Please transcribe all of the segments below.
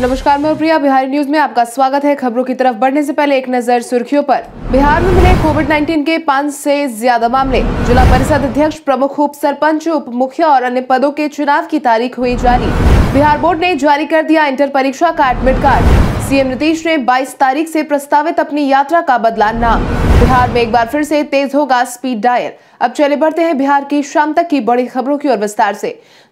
नमस्कार मैं प्रिया बिहारी न्यूज में आपका स्वागत है खबरों की तरफ बढ़ने से पहले एक नजर सुर्खियों पर बिहार में मिले कोविड 19 के पाँच से ज्यादा मामले जिला परिषद अध्यक्ष प्रमुख उप सरपंच उप मुखिया और अन्य पदों के चुनाव की तारीख हुई जारी बिहार बोर्ड ने जारी कर दिया इंटर परीक्षा का एडमिट कार्ड सीएम नीतीश ने 22 तारीख से प्रस्तावित अपनी यात्रा का बदला नाम बिहार में एक बार फिर से तेज होगा स्पीड डायल अब चले बढ़ते हैं बिहार की शाम तक की बड़ी खबरों की ओर विस्तार से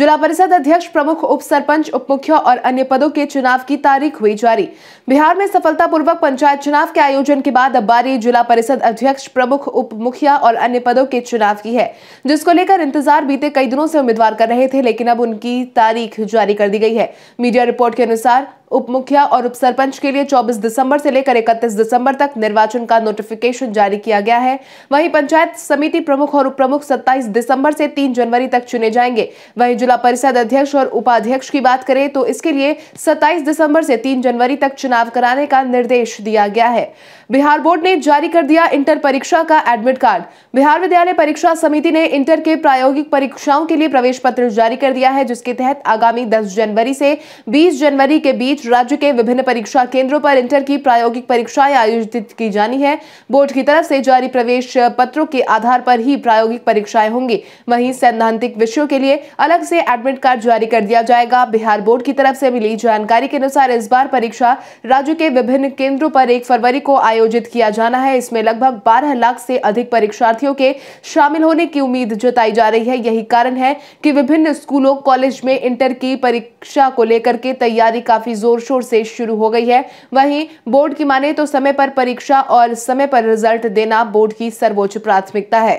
जिला परिषद अध्यक्ष प्रमुख उप सरपंच उप मुखिया और अन्य पदों के चुनाव की तारीख हुई जारी बिहार में सफलतापूर्वक पंचायत चुनाव के आयोजन के बाद अब बारी जिला परिषद अध्यक्ष प्रमुख उप मुखिया और अन्य पदों के चुनाव की है जिसको लेकर इंतजार बीते कई दिनों से उम्मीदवार कर रहे थे लेकिन अब उनकी तारीख जारी कर दी गई है मीडिया रिपोर्ट के अनुसार उप मुखिया और उप सरपंच के लिए 24 दिसंबर से लेकर 31 दिसंबर तक निर्वाचन का नोटिफिकेशन जारी किया गया है वहीं पंचायत समिति प्रमुख और उप प्रमुख 27 दिसंबर से 3 जनवरी तक चुने जाएंगे वहीं जिला परिषद अध्यक्ष और उपाध्यक्ष की बात करें तो इसके लिए 27 दिसंबर से 3 जनवरी तक चुनाव कराने का निर्देश दिया गया है बिहार बोर्ड ने जारी कर दिया इंटर परीक्षा का एडमिट कार्ड बिहार विद्यालय परीक्षा समिति ने इंटर के प्रायोगिक परीक्षाओं के लिए प्रवेश पत्र जारी कर दिया है जिसके तहत आगामी दस जनवरी से बीस जनवरी के बीच बीच राज्य के विभिन्न परीक्षा केंद्रों पर इंटर की प्रायोगिक परीक्षाएं आयोजित की जानी है बोर्ड की तरफ से जारी प्रवेश पत्रों के आधार पर ही प्रायोगिक परीक्षाएं होंगी वहीं सैद्धांतिक विषयों के लिए अलग से एडमिट कार्ड जारी कर दिया जाएगा बिहार बोर्ड की तरफ से मिली जानकारी के अनुसार इस बार परीक्षा राज्य के विभिन्न केंद्रों पर एक फरवरी को आयोजित किया जाना है इसमें लगभग बारह लाख से अधिक परीक्षार्थियों के शामिल होने की उम्मीद जताई जा रही है यही कारण है कि विभिन्न स्कूलों कॉलेज में इंटर की परीक्षा को लेकर के तैयारी काफी जोर जोर शोर से शुरू हो गई है वहीं बोर्ड की माने तो समय पर परीक्षा और समय पर रिजल्ट देना बोर्ड की सर्वोच्च प्राथमिकता है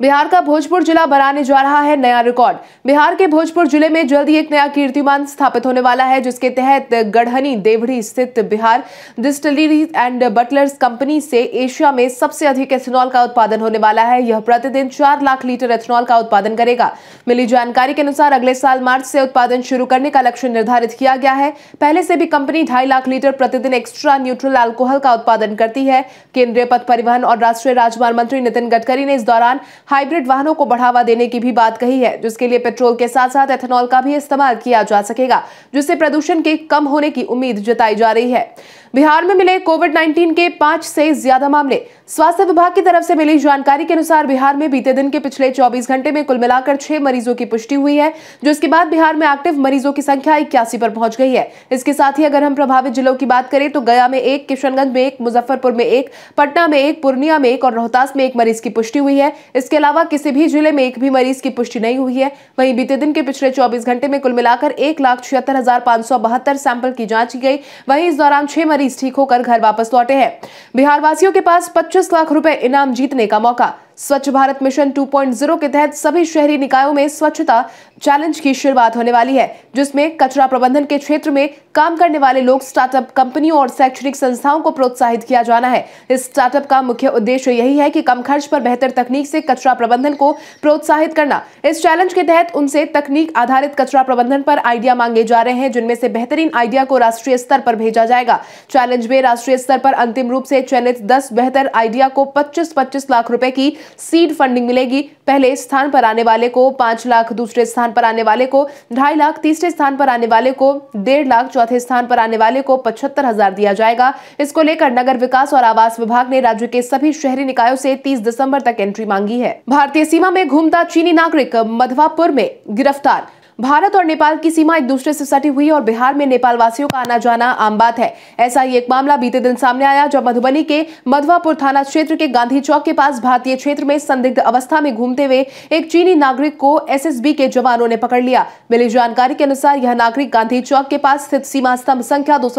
बिहार का भोजपुर जिला बनाने जा रहा है नया रिकॉर्ड बिहार के भोजपुर जिले में जल्द ही एक नया कीर्तिमान स्थापित होने वाला है जिसके तहत गढ़हनी देवड़ी स्थित Bihar distillery and bottlers company से एशिया में सबसे अधिक एथेनॉल का उत्पादन होने वाला है यह प्रतिदिन चार लाख लीटर एथेनॉल का उत्पादन करेगा मिली जानकारी के अनुसार अगले साल मार्च से उत्पादन शुरू करने का लक्ष्य निर्धारित किया गया है पहले से भी कंपनी ढाई लाख लीटर प्रतिदिन एक्स्ट्रा न्यूट्रल अल्कोहल का उत्पादन करती है केंद्रीय पथ परिवहन और राष्ट्रीय राजमार्ग मंत्री नितिन गडकरी ने इस दौरान हाइब्रिड वाहनों को बढ़ावा देने की भी बात कही है जिसके लिए पेट्रोल के साथ साथ एथेनॉल का भी इस्तेमाल किया जा सकेगा जिससे प्रदूषण के कम होने की उम्मीद जताई जा रही है बिहार में मिले कोविड 19 के पांच से ज्यादा मामले स्वास्थ्य विभाग की तरफ से मिली जानकारी के अनुसार बिहार में बीते दिन के पिछले 24 घंटे में कुल मिलाकर छह मरीजों की पुष्टि हुई है जो इसके बाद बिहार में एक्टिव मरीजों की संख्या इक्यासी पर पहुंच गई है इसके साथ ही अगर हम प्रभावित जिलों की बात करें तो गया में एक किशनगंज में एक मुजफ्फरपुर में एक पटना में एक पूर्णिया में एक और रोहतास में एक मरीज की पुष्टि हुई है इसके अलावा किसी भी जिले में एक भी मरीज की पुष्टि नहीं हुई है वहीं बीते दिन के पिछले चौबीस घंटे में कुल मिलाकर एक लाख छिहत्तर हजार पांच सौ बहत्तर सैंपल की जांच की गई वहीं इस दौरान छह मरीज मरीज ठीक होकर घर वापस लौटे हैं बिहार वासियों के पास पच्चीस लाख रूपए इनाम जीतने का मौका स्वच्छ भारत मिशन 2.0 के तहत सभी शहरी निकायों में स्वच्छता चैलेंज की शुरुआत होने वाली है जिसमें कचरा प्रबंधन के क्षेत्र में काम करने वाले लोग स्टार्टअप कंपनियों और शैक्षणिक संस्थाओं को प्रोत्साहित किया जाना है इस स्टार्टअप का मुख्य उद्देश्य यही है कि कम खर्च पर बेहतर तकनीक से कचरा प्रबंधन को प्रोत्साहित करना इस चैलेंज के तहत उनसे तकनीक आधारित कचरा प्रबंधन पर आइडिया मांगे जा रहे हैं जिनमें से बेहतरीन आइडिया को राष्ट्रीय स्तर पर भेजा जाएगा चैलेंज में राष्ट्रीय स्तर पर अंतिम रूप से चयनित दस बेहतर आइडिया को पच्चीस पच्चीस लाख रूपये की सीड फंडिंग मिलेगी पहले स्थान पर आने वाले को पांच लाख दूसरे स्थान पर आने वाले को ढाई लाख तीसरे स्थान पर आने वाले को डेढ़ लाख चौथे स्थान पर आने वाले को पचहत्तर हजार दिया जाएगा इसको लेकर नगर विकास और आवास विभाग ने राज्य के सभी शहरी निकायों से 30 दिसंबर तक एंट्री मांगी है भारतीय सीमा में घूमता चीनी नागरिक मधवापुर में गिरफ्तार भारत और नेपाल की सीमा एक दूसरे से सटी हुई और बिहार में नेपाल वासियों का आना जाना आम बात है ऐसा ही एक मामला बीते दिन सामने आया जब मधुबनी के मधवापुर थाना क्षेत्र के गांधी चौक के पास भारतीय क्षेत्र में संदिग्ध अवस्था में घूमते हुए एक चीनी नागरिक को एसएसबी के जवानों ने पकड़ लिया मिली जानकारी के अनुसार यह नागरिक गांधी चौक के पास स्थित सीमा स्तंभ संख्या दो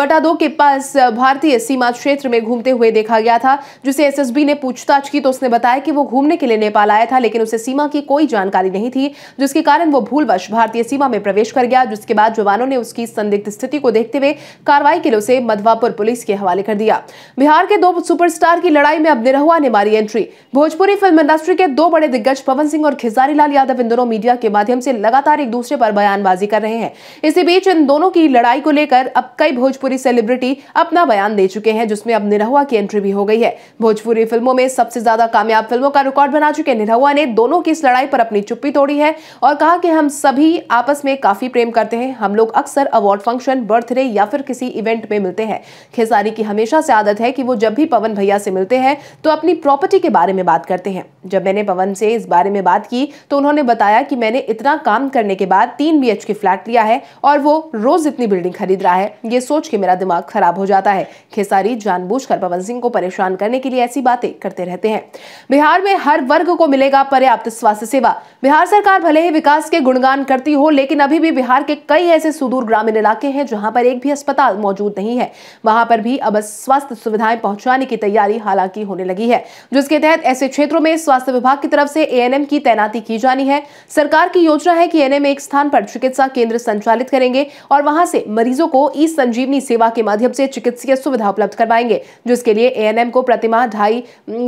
बटा दो के पास भारतीय सीमा क्षेत्र में घूमते हुए देखा गया था जिसे एस ने पूछताछ की तो उसने बताया कि वो घूमने के लिए नेपाल आया था लेकिन उसे सीमा की कोई जानकारी नहीं थी जिसके कारण वो वो भूलवश भारतीय सीमा में प्रवेश कर गया जिसके बाद जवानों ने उसकी संदिग्ध स्थिति को देखते हुए कार्रवाई के लिए उसे मधवापुर पुलिस के हवाले कर दिया बिहार के दो सुपरस्टार की लड़ाई में अब निरहुआ ने मारी एंट्री भोजपुरी फिल्म इंडस्ट्री के दो बड़े दिग्गज पवन सिंह और खिजारी लाल यादव इन दोनों मीडिया के माध्यम से लगातार एक दूसरे पर बयानबाजी कर रहे हैं इसी बीच इन दोनों की लड़ाई को लेकर अब कई भोजपुरी सेलिब्रिटी अपना बयान दे चुके हैं जिसमें अब निरहुआ की एंट्री भी हो गई है भोजपुरी फिल्मों में सबसे ज्यादा कामयाब फिल्मों का रिकॉर्ड बना चुके निरहुआ ने दोनों की इस लड़ाई पर अपनी चुप्पी तोड़ी है और कहा कि कि हम सभी आपस में काफ़ी प्रेम करते हैं हम लोग अक्सर अवार्ड फंक्शन बर्थडे या फिर किसी इवेंट में मिलते हैं खेसारी की हमेशा से आदत है कि वो जब भी पवन भैया से मिलते हैं तो अपनी प्रॉपर्टी के बारे में बात करते हैं जब मैंने पवन से इस बारे में बात की तो उन्होंने बताया कि मैंने इतना काम करने के बाद तीन बी के फ्लैट लिया है और वो रोज़ इतनी बिल्डिंग खरीद रहा है ये सोच के मेरा दिमाग खराब हो जाता है खेसारी जानबूझ पवन सिंह को परेशान करने के लिए ऐसी बातें करते रहते हैं बिहार में हर वर्ग को मिलेगा पर्याप्त स्वास्थ्य सेवा बिहार सरकार भले ही विकास के गुणगान करती हो लेकिन अभी भी बिहार के कई ऐसे सुदूर ग्रामीण इलाके हैं जहां पर एक भी अस्पताल मौजूद नहीं है वहां पर भी अब स्वास्थ्य सुविधाएं पहुंचाने की तैयारी हालांकि होने लगी है जिसके तहत ऐसे क्षेत्रों में स्वास्थ्य विभाग की तरफ से एएनएम की तैनाती की जानी है सरकार की योजना है कि एएनएम एक स्थान पर चिकित्सा केंद्र संचालित करेंगे और वहां से मरीजों को ई संजीवनी सेवा के माध्यम से चिकित्सीय सुविधा उपलब्ध करवाएंगे जिसके लिए एएनएम को प्रतिमाह ढाई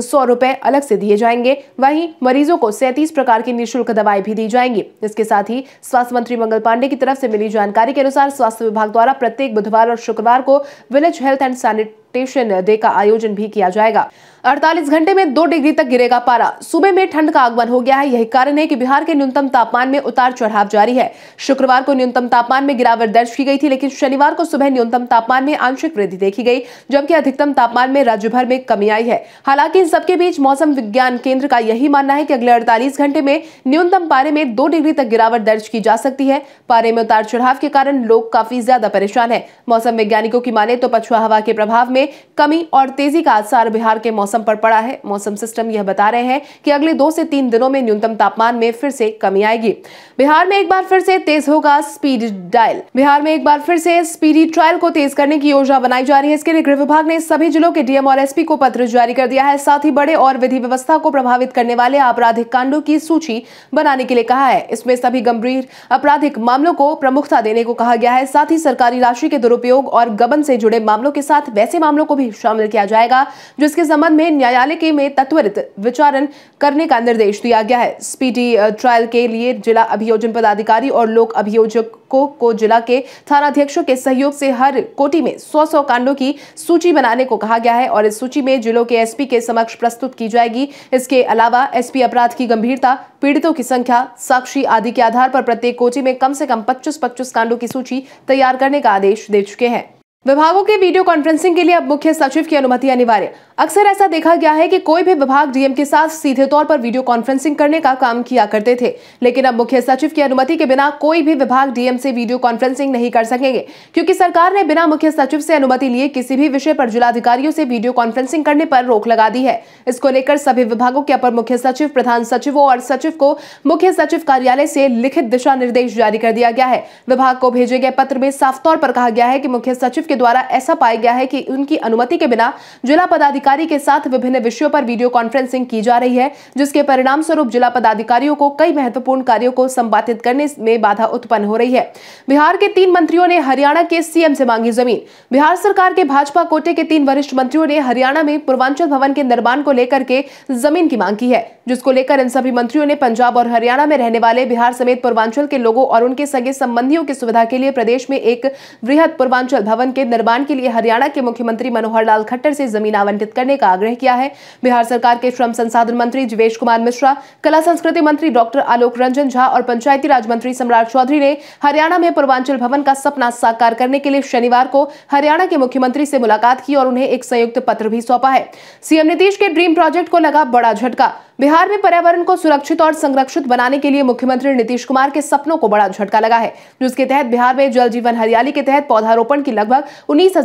सौ रुपए अलग से दिए जाएंगे वहीं मरीजों को सैंतीस प्रकार की निःशुल्क दवाएं भी दी जाएंगी इसके साथ ही स्वास्थ्य मंत्री मंगल पांडे की तरफ से मिली जानकारी के अनुसार स्वास्थ्य विभाग द्वारा प्रत्येक बुधवार और शुक्रवार को village health and sanitation expectation day का आयोजन भी किया जाएगा 48 घंटे में दो डिग्री तक गिरेगा पारा सुबह में ठंड का आगमन हो गया है यही कारण है कि बिहार के न्यूनतम तापमान में उतार चढ़ाव जारी है शुक्रवार को न्यूनतम तापमान में गिरावट दर्ज की गई थी लेकिन शनिवार को सुबह न्यूनतम तापमान में आंशिक वृद्धि देखी गई जबकि अधिकतम तापमान में राज्य भर में कमी आई है हालांकि इन सबके बीच मौसम विज्ञान केंद्र का यही मानना है की अगले अड़तालीस घंटे में न्यूनतम पारे में दो डिग्री तक गिरावट दर्ज की जा सकती है पारे में उतार चढ़ाव के कारण लोग काफी ज्यादा परेशान है मौसम वैज्ञानिकों की माने तो पछुआ हवा के प्रभाव में में कमी और तेजी का आसार बिहार के मौसम पर पड़ा है मौसम सिस्टम यह बता रहे हैं कि अगले दो से तीन दिनों में न्यूनतम तापमान में फिर से कमी आएगी बिहार में एक बार फिर से तेज होगा स्पीड डायल बिहार में एक बार फिर से स्पीडी ट्रायल को तेज करने की योजना बनाई जा रही है इसके लिए गृह विभाग ने सभी जिलों के डीएम और एसपी को पत्र जारी कर दिया है साथ ही बड़े और विधि व्यवस्था को प्रभावित करने वाले आपराधिक कांडों की सूची बनाने के लिए कहा है इसमें सभी गंभीर आपराधिक मामलों को प्रमुखता देने को कहा गया है साथ ही सरकारी राशि के दुरुपयोग और गबन से जुड़े मामलों के साथ वैसे मामलों को भी शामिल किया जाएगा जिसके संबंध में न्यायालय के में तत्वरित विचारण करने का निर्देश दिया गया है स्पीडी ट्रायल के लिए जिला अभियोजन पदाधिकारी और लोक अभियोजकों को जिला के थानाध्यक्षों के सहयोग से हर कोटी में सौ सौ कांडों की सूची बनाने को कहा गया है और इस सूची में जिलों के एसपी के समक्ष प्रस्तुत की जाएगी इसके अलावा एसपी अपराध की गंभीरता पीड़ितों की संख्या साक्षी आदि के आधार पर प्रत्येक कोटी में कम से कम पच्चीस पच्चीस कांडों की सूची तैयार करने का आदेश दे चुके हैं विभागों के वीडियो कॉन्फ्रेंसिंग के लिए अब मुख्य सचिव की अनुमति अनिवार्य अक्सर ऐसा देखा गया है कि कोई भी विभाग डीएम के साथ सीधे तौर पर वीडियो कॉन्फ्रेंसिंग करने का काम किया करते थे लेकिन अब मुख्य सचिव की अनुमति के बिना कोई भी विभाग डीएम से वीडियो कॉन्फ्रेंसिंग नहीं कर सकेंगे क्योंकि सरकार ने बिना मुख्य सचिव से अनुमति लिए किसी भी विषय पर जिलाधिकारियों से वीडियो कॉन्फ्रेंसिंग करने पर रोक लगा दी है इसको लेकर सभी विभागों के अपर मुख्य सचिव प्रधान सचिवों और सचिव को मुख्य सचिव कार्यालय से लिखित दिशा निर्देश जारी कर दिया गया है विभाग को भेजे गए पत्र में साफ तौर पर कहा गया है की मुख्य सचिव के द्वारा ऐसा पाया गया है कि उनकी अनुमति के बिना जिला पदाधिकारी के साथ विभिन्न विषयों पर वीडियो कॉन्फ्रेंसिंग की जा रही है जिसके परिणाम स्वरूप जिला पदाधिकारियों को कई महत्वपूर्ण कार्यों को संपादित करने में बाधा उत्पन्न हो रही है बिहार के तीन मंत्रियों ने हरियाणा के सीएम से मांगी जमीन बिहार सरकार के भाजपा कोटे के तीन वरिष्ठ मंत्रियों ने हरियाणा में पूर्वांचल भवन के निर्माण को लेकर के जमीन की मांग की है जिसको लेकर इन सभी मंत्रियों ने पंजाब और हरियाणा में रहने वाले बिहार समेत पूर्वांचल के लोगों और उनके सगे संबंधियों की सुविधा के लिए प्रदेश में एक वृहद पूर्वांचल भवन के के निर्माण के लिए हरियाणा के मुख्यमंत्री मनोहर लाल खट्टर से जमीन आवंटित करने का आग्रह किया है बिहार सरकार के श्रम संसाधन मंत्री जिवेश कुमार मिश्रा कला संस्कृति मंत्री डॉक्टर आलोक रंजन झा और पंचायती राज मंत्री सम्राट चौधरी ने हरियाणा में पूर्वांचल भवन का सपना साकार करने के लिए शनिवार को हरियाणा के मुख्यमंत्री से मुलाकात की और उन्हें एक संयुक्त पत्र भी सौंपा है सीएम नीतीश के ड्रीम प्रोजेक्ट को लगा बड़ा झटका बिहार में पर्यावरण को सुरक्षित और संरक्षित बनाने के लिए मुख्यमंत्री नीतीश कुमार के सपनों को बड़ा झटका लगा है जिसके तहत बिहार में जल जीवन हरियाली के तहत पौधारोपण की लगभग उन्नीस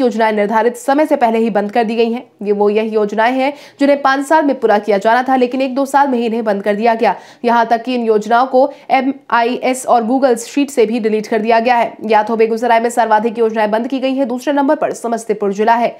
योजनाएं निर्धारित समय से पहले ही बंद कर दी गई हैं ये वो यही योजनाएं हैं जिन्हें पांच साल में पूरा किया जाना था लेकिन एक दो साल में ही इन्हें बंद कर दिया गया यहाँ तक की इन योजनाओं को एम और गूगल शीट से भी डिलीट कर दिया गया है या तो बेगूसराय में सर्वाधिक योजनाएं बंद की गई है दूसरे नंबर पर समस्तीपुर जिला है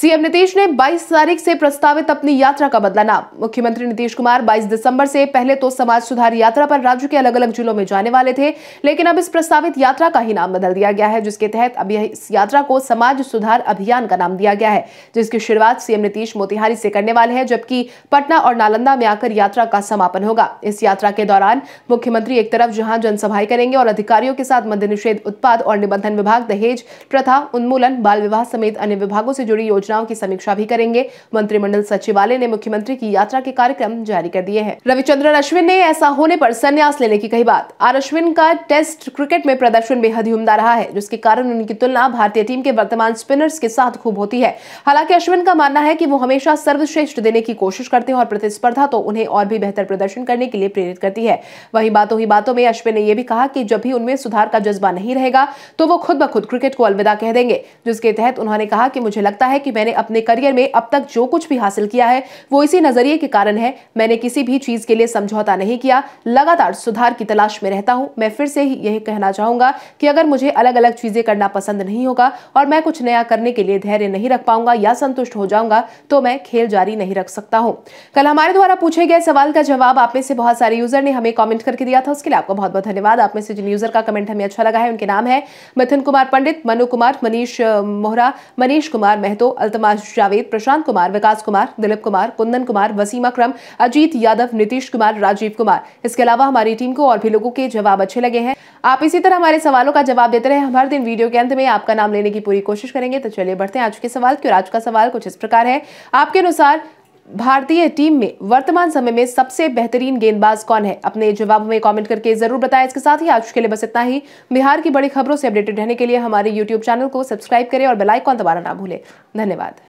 सीएम नीतीश ने बाईस तारीख से प्रस्तावित अपनी यात्रा का बदला नाम मुख्यमंत्री नीतीश कुमार 22 दिसंबर से पहले तो समाज सुधार यात्रा पर राज्य के अलग अलग जिलों में जाने वाले थे लेकिन अब इस प्रस्तावित यात्रा का ही नाम बदल दिया गया है जिसके तहत अब इस यात्रा को समाज सुधार अभियान का नाम दिया गया है जिसकी शुरुआत सीएम नीतीश मोतिहारी से करने वाले हैं जबकि पटना और नालंदा में आकर यात्रा का समापन होगा इस यात्रा के दौरान मुख्यमंत्री एक तरफ जहां जनसभाएं करेंगे और अधिकारियों के साथ मद्य निषेध उत्पाद और निबंधन विभाग दहेज प्रथा उन्मूलन बाल विवाह समेत अन्य विभागों से जुड़ी योजनाओं की समीक्षा भी करेंगे मंत्रिमंडल सचिवालय ने मुख्यमंत्री की यात्रा यात्रा के कार्यक्रम जारी कर दिए हैं रविचंद्रन अश्विन ने ऐसा होने पर संन्यास लेने की कही बात आर अश्विन का टेस्ट क्रिकेट में प्रदर्शन बेहद ही उमदा रहा है जिसके कारण उनकी तुलना भारतीय टीम के वर्तमान स्पिनर्स के साथ खूब होती है हालांकि अश्विन का मानना है की वो हमेशा सर्वश्रेष्ठ देने की कोशिश करते हैं और प्रतिस्पर्धा तो उन्हें और भी बेहतर प्रदर्शन करने के लिए प्रेरित करती है वही बातों ही बातों में अश्विन ने यह भी कहा कि जब भी उनमें सुधार का जज्बा नहीं रहेगा तो वो खुद ब खुद क्रिकेट को अलविदा कह देंगे जिसके तहत उन्होंने कहा कि मुझे लगता है कि मैंने अपने करियर में अब तक जो कुछ भी हासिल किया है वो इसी नजरिए के कारण है मैंने किसी भी चीज के लिए समझौता नहीं किया लगातार सुधार की तलाश में रहता हूँ मैं फिर से ही यही कहना चाहूंगा कि अगर मुझे अलग अलग चीजें करना पसंद नहीं होगा और मैं कुछ नया करने के लिए धैर्य नहीं रख पाऊंगा या संतुष्ट हो जाऊंगा तो मैं खेल जारी नहीं रख सकता हूँ कल हमारे द्वारा पूछे गए सवाल का जवाब आप में से बहुत सारे यूजर ने हमें कॉमेंट करके दिया था उसके लिए आपको बहुत बहुत धन्यवाद आप में से जिन यूजर का कमेंट हमें अच्छा लगा है उनके नाम है मिथुन कुमार पंडित मनु कुमार मनीष मोहरा मनीष कुमार महतो अल्तमाश जावेद प्रशांत कुमार विकास कुमार दिलीप कुमार कुंदन कुमार वसीम अक्रम अजीत यादव नीतीश कुमार राजीव कुमार इसके अलावा हमारी टीम को और भी लोगों के जवाब अच्छे लगे हैं आप इसी तरह हमारे सवालों का जवाब देते रहे हर दिन वीडियो के अंत में आपका नाम लेने की पूरी कोशिश करेंगे तो चलिए बढ़ते हैं आज के सवाल की आज का सवाल कुछ इस प्रकार है आपके अनुसार भारतीय टीम में वर्तमान समय में सबसे बेहतरीन गेंदबाज कौन है अपने जवाब में कमेंट करके जरूर बताएं इसके साथ ही आज के लिए बस इतना ही बिहार की बड़ी खबरों से अपडेटेड रहने के लिए हमारे यूट्यूब चैनल को सब्सक्राइब करें और बेल बेलाइकॉन दबाना ना भूलें धन्यवाद